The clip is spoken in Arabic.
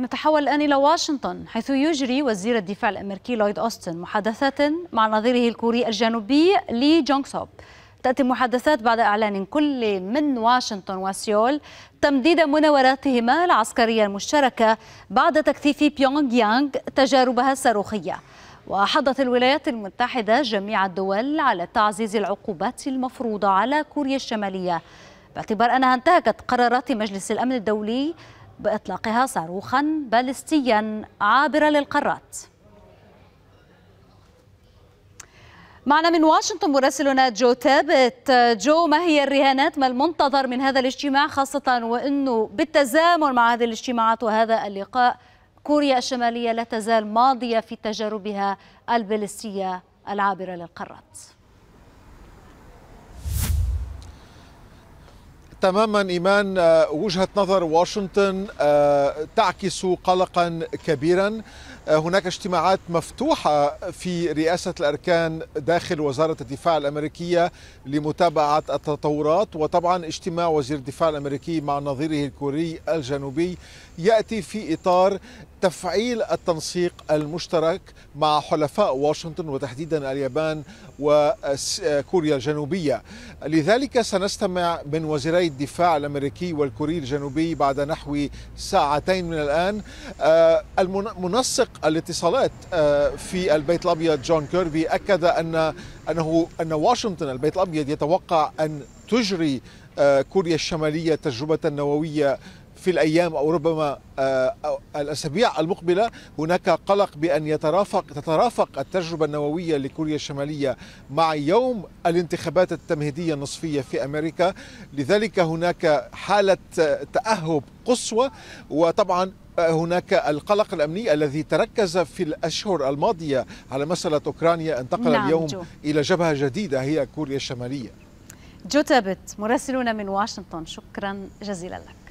نتحول الآن إلى واشنطن حيث يجري وزير الدفاع الأمريكي لويد أوستن محادثات مع نظيره الكوري الجنوبي لي جونغ سوب تأتي المحادثات بعد إعلان كل من واشنطن وسيول تمديد مناوراتهما العسكرية المشتركة بعد تكثيف بيونغ يانغ تجاربها الصاروخية وحضت الولايات المتحدة جميع الدول على تعزيز العقوبات المفروضة على كوريا الشمالية باعتبار أنها انتهكت قرارات مجلس الأمن الدولي بإطلاقها صاروخا باليستيا عابرا للقارات معنا من واشنطن مراسلنا جو تابت جو ما هي الرهانات ما المنتظر من هذا الاجتماع خاصة وأنه بالتزامن مع هذه الاجتماعات وهذا اللقاء كوريا الشمالية لا تزال ماضية في تجاربها البالستية العابرة للقارات تماما إيمان آه، وجهة نظر واشنطن آه، تعكس قلقا كبيرا آه، هناك اجتماعات مفتوحة في رئاسة الأركان داخل وزارة الدفاع الأمريكية لمتابعة التطورات وطبعا اجتماع وزير الدفاع الأمريكي مع نظيره الكوري الجنوبي يأتي في إطار تفعيل التنسيق المشترك مع حلفاء واشنطن وتحديدا اليابان وكوريا الجنوبية لذلك سنستمع من وزيري الدفاع الامريكي والكوري الجنوبي بعد نحو ساعتين من الان آه، المنسق الاتصالات آه، في البيت الابيض جون كيربي اكد ان انه ان واشنطن البيت الابيض يتوقع ان تجري آه، كوريا الشماليه تجربه نوويه في الايام او ربما آه، الاسابيع المقبله هناك قلق بان يترافق تترافق التجربه النوويه لكوريا الشماليه مع يوم الانتخابات التمهيديه النصفيه في امريكا لذلك هناك حاله تاهب قصوى وطبعا آه، هناك القلق الامني الذي تركز في الاشهر الماضيه على مساله اوكرانيا انتقل نعم اليوم جو. الى جبهه جديده هي كوريا الشماليه جوتابت مراسلون من واشنطن شكرا جزيلا لك